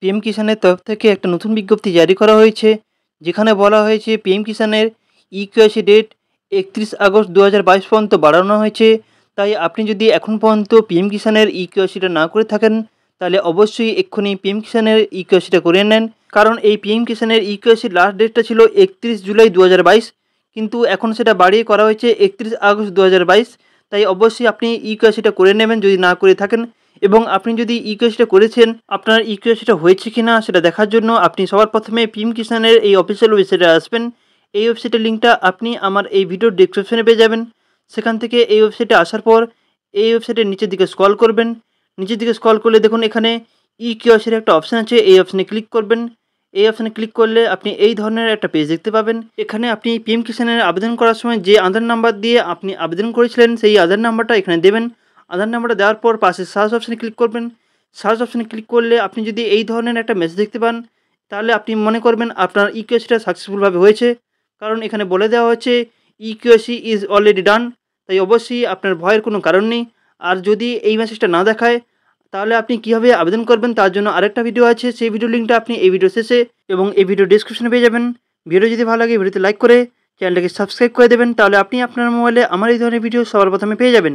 PM কিষানের তরফ থেকে একটা নতুন বিজ্ঞপ্তি জারি করা হয়েছে যেখানে বলা হয়েছে পিএম কিষানের ইকুয়াসি ডেট একত্রিশ আগস্ট দু পর্যন্ত বাড়ানো হয়েছে তাই আপনি যদি এখন পর্যন্ত পিএম কিষানের ইকুয়াসিটা না করে থাকেন তাহলে অবশ্যই এক্ষুনি পিএম কিষানের ইকুয়াসিটা করে নেন কারণ এই পিএম কিষানের ইকেওয়াইসির লাস্ট ডেটটা ছিল একত্রিশ জুলাই দু কিন্তু এখন সেটা বাড়িয়ে করা হয়েছে একত্রিশ আগস্ট দু তাই অবশ্যই আপনি ইকুয়াসিটা করে নেবেন যদি না করে থাকেন এবং আপনি যদি ইকেওয়াইসিটা করেছেন আপনার ইকেওয়াইসিটা হয়েছে কি না সেটা দেখার জন্য আপনি সবার প্রথমে পিম কিষানের এই অফিসিয়াল ওয়েবসাইটে আসবেন এই ওয়েবসাইটের লিঙ্কটা আপনি আমার এই ভিডিওর ডিসক্রিপশনে পেয়ে যাবেন সেখান থেকে এই ওয়েবসাইটে আসার পর এই ওয়েবসাইটের নিচের দিকে স্কল করবেন নিচের দিকে স্কল করলে দেখুন এখানে ই কিওসের একটা অপশান আছে এই অপশানে ক্লিক করবেন এই অপশানে ক্লিক করলে আপনি এই ধরনের একটা পেজ দেখতে পাবেন এখানে আপনি পিএম কিষানের আবেদন করার সময় যে আধার নাম্বার দিয়ে আপনি আবেদন করেছিলেন সেই আধার নাম্বারটা এখানে দেবেন আধার নাম্বারটা দেওয়ার পর পাশে সার্চ অপশানে ক্লিক করবেন সার্চ অপশানে ক্লিক করলে আপনি যদি এই ধরনের একটা মেসেজ দেখতে পান তাহলে আপনি মনে করবেন আপনার ইকুয়েসিটা e সাকসেসফুলভাবে হয়েছে কারণ এখানে বলে দেওয়া হচ্ছে ইকুয়েসি ইজ অলরেডি ডান তাই অবশ্যই আপনার ভয়ের কোনো কারণ নেই আর যদি এই মেসেজটা না দেখায় তাহলে আপনি কীভাবে আবেদন করবেন তার জন্য আরেকটা ভিডিও আছে সেই ভিডিও লিঙ্কটা আপনি এই ভিডিও শেষে এবং এই ভিডিও ডিসক্রিপশনে পেয়ে যাবেন ভিডিও যদি ভালো লাগে ভিডিওতে লাইক করে চ্যানেলটাকে সাবস্ক্রাইব করে দেবেন তাহলে আপনি আপনার মোবাইলে আমার এই ধরনের ভিডিও সবার প্রথমে পেয়ে যাবেন